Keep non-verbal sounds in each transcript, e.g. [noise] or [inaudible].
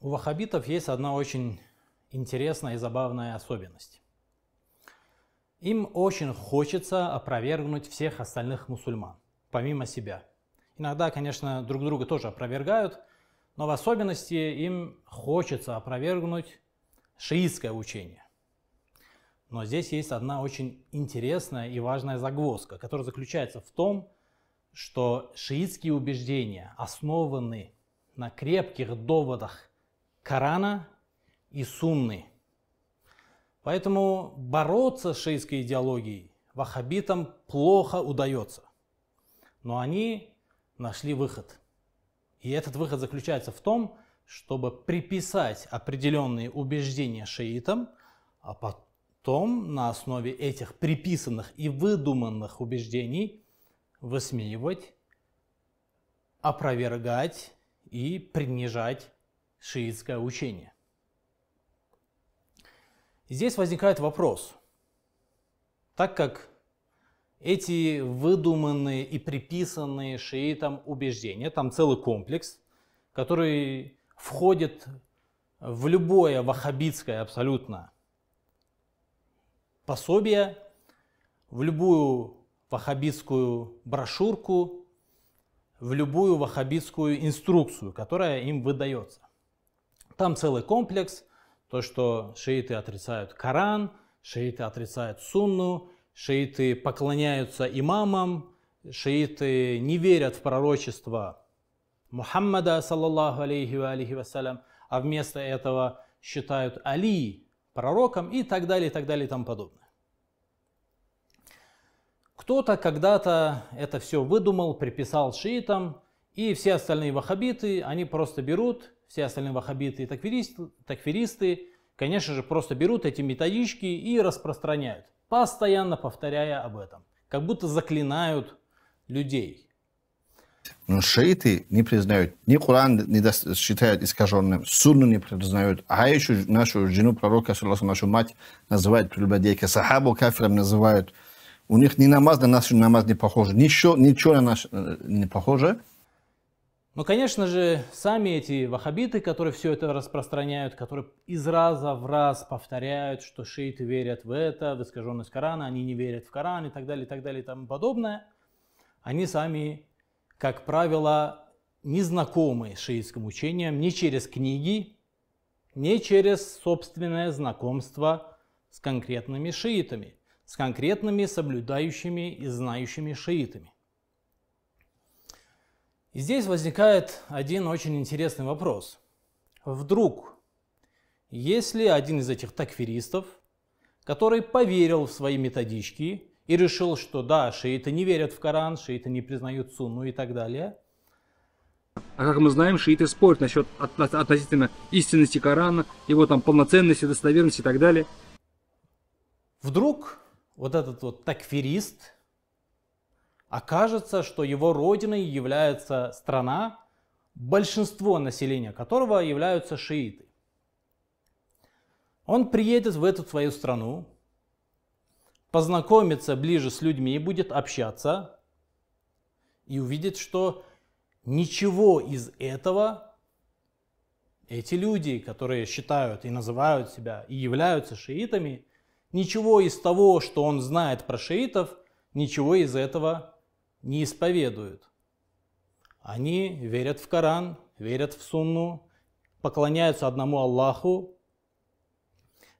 У ваххабитов есть одна очень интересная и забавная особенность. Им очень хочется опровергнуть всех остальных мусульман, помимо себя. Иногда, конечно, друг друга тоже опровергают, но в особенности им хочется опровергнуть шиитское учение. Но здесь есть одна очень интересная и важная загвоздка, которая заключается в том, что шиитские убеждения основаны на крепких доводах Корана и Сунны. Поэтому бороться с шейской идеологией вахабитам плохо удается. Но они нашли выход. И этот выход заключается в том, чтобы приписать определенные убеждения шиитам, а потом на основе этих приписанных и выдуманных убеждений высмеивать, опровергать и принижать шиитское учение. здесь возникает вопрос, так как эти выдуманные и приписанные шиитам убеждения, там целый комплекс, который входит в любое вахабитское абсолютно пособие, в любую вахабитскую брошюрку, в любую вахабитскую инструкцию, которая им выдается. Там целый комплекс, то, что шииты отрицают Коран, шииты отрицают Сунну, шииты поклоняются имамам, шииты не верят в пророчество Мухаммада, саллаллаху алейхи ва алейхи вассалям, а вместо этого считают Али пророком и так далее, и так далее, и тому подобное. Кто-то когда-то это все выдумал, приписал шиитам, и все остальные ваххабиты, они просто берут все остальные ваххабиты и такфиристы, такфиристы, конечно же, просто берут эти методички и распространяют, постоянно повторяя об этом, как будто заклинают людей. Но шииты не признают, ни Коран не считают искаженным, Сунну не признают, а еще нашу жену пророка, нашу мать называют прелюбодейкой, сахабу кафиром называют. У них ни намаз на наш намаз не похож, ничего, ничего на наш э, не похоже. Но, конечно же, сами эти вахабиты, которые все это распространяют, которые из раза в раз повторяют, что шииты верят в это, в искаженность Корана, они не верят в Коран и так далее, и так далее, и тому подобное, они сами, как правило, не знакомы с шиитским учением ни через книги, ни через собственное знакомство с конкретными шиитами, с конкретными соблюдающими и знающими шиитами. И здесь возникает один очень интересный вопрос. Вдруг, если один из этих такфиристов, который поверил в свои методички и решил, что да, шииты не верят в Коран, шииты не признают сунну и так далее – а как мы знаем, шииты спорят насчет относительно истинности Корана, его там полноценности, достоверности и так далее. Вдруг вот этот вот такфирист окажется, что его родиной является страна, большинство населения которого являются шииты. Он приедет в эту свою страну, познакомится ближе с людьми, будет общаться и увидит, что ничего из этого эти люди, которые считают и называют себя и являются шиитами, ничего из того, что он знает про шиитов, ничего из этого не исповедуют. Они верят в Коран, верят в Сунну, поклоняются одному Аллаху,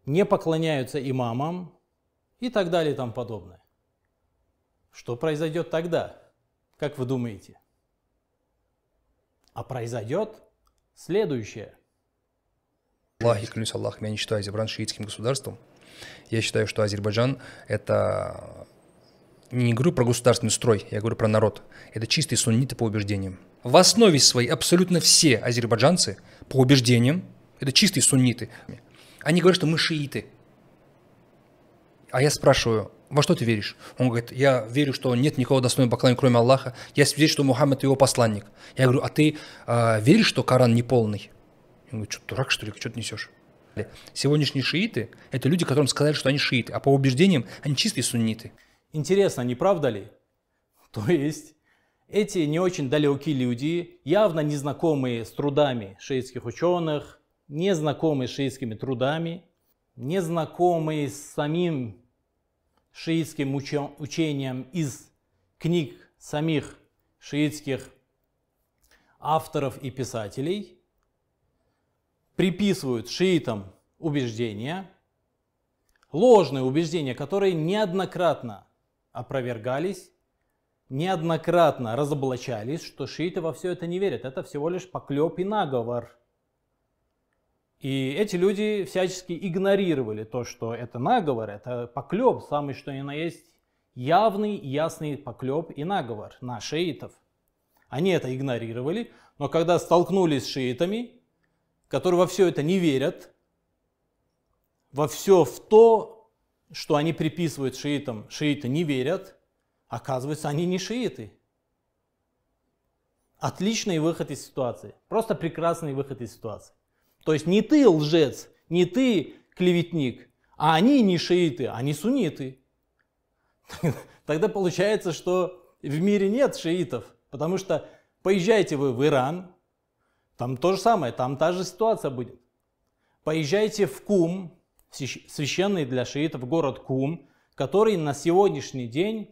не поклоняются имамам и так далее и тому подобное. Что произойдет тогда? Как вы думаете? А произойдет следующее. Аллах, и клянусь Аллахом, я не считаю Азербайджан шиитским государством. Я считаю, что Азербайджан – это не говорю про государственный строй, я говорю про народ. Это чистые сунниты по убеждениям. В основе своей абсолютно все азербайджанцы по убеждениям, это чистые сунниты. Они говорят, что мы шииты. А я спрашиваю, во что ты веришь? Он говорит, я верю, что нет никого достойного поклонения, кроме Аллаха. Я верю, что Мухаммед его посланник. Я говорю, а ты э, веришь, что Коран неполный? Он говорит, что дурак, что ли, что ты несешь? Сегодняшние шииты – это люди, которым сказали, что они шииты, а по убеждениям они чистые сунниты. Интересно, не правда ли? То есть эти не очень далекие люди, явно не знакомые с трудами шиитских ученых, незнакомые с шиитскими трудами, не знакомые с самим шиитским учением из книг самих шиитских авторов и писателей, приписывают шиитам убеждения, ложные убеждения, которые неоднократно опровергались, неоднократно разоблачались, что шииты во все это не верят. Это всего лишь поклеп и наговор. И эти люди всячески игнорировали то, что это наговор, это поклеп, самый что ни на есть явный ясный поклеп и наговор на шиитов. Они это игнорировали, но когда столкнулись с шиитами, которые во все это не верят, во все в то, что они приписывают шиитам, шииты не верят, оказывается, они не шииты. Отличный выход из ситуации, просто прекрасный выход из ситуации. То есть не ты лжец, не ты клеветник, а они не шииты, они сунниты. [laughs] Тогда получается, что в мире нет шиитов, потому что поезжайте вы в Иран, там то же самое, там та же ситуация будет. Поезжайте в Кум, священный для шиитов город Кум, который на сегодняшний день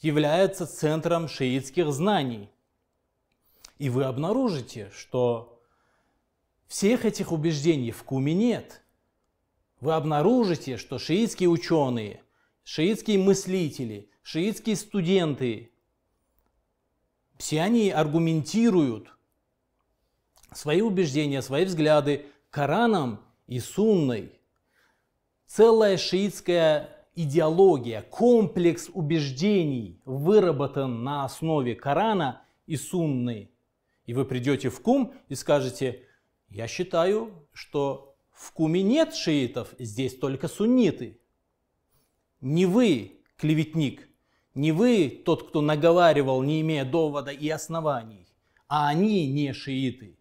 является центром шиитских знаний. И вы обнаружите, что всех этих убеждений в Куме нет. Вы обнаружите, что шиитские ученые, шиитские мыслители, шиитские студенты, все они аргументируют свои убеждения, свои взгляды Кораном и Сунной – Целая шиитская идеология, комплекс убеждений выработан на основе Корана и Сунны. И вы придете в Кум и скажете, я считаю, что в Куме нет шиитов, здесь только сунниты. Не вы, клеветник, не вы тот, кто наговаривал, не имея довода и оснований, а они не шииты.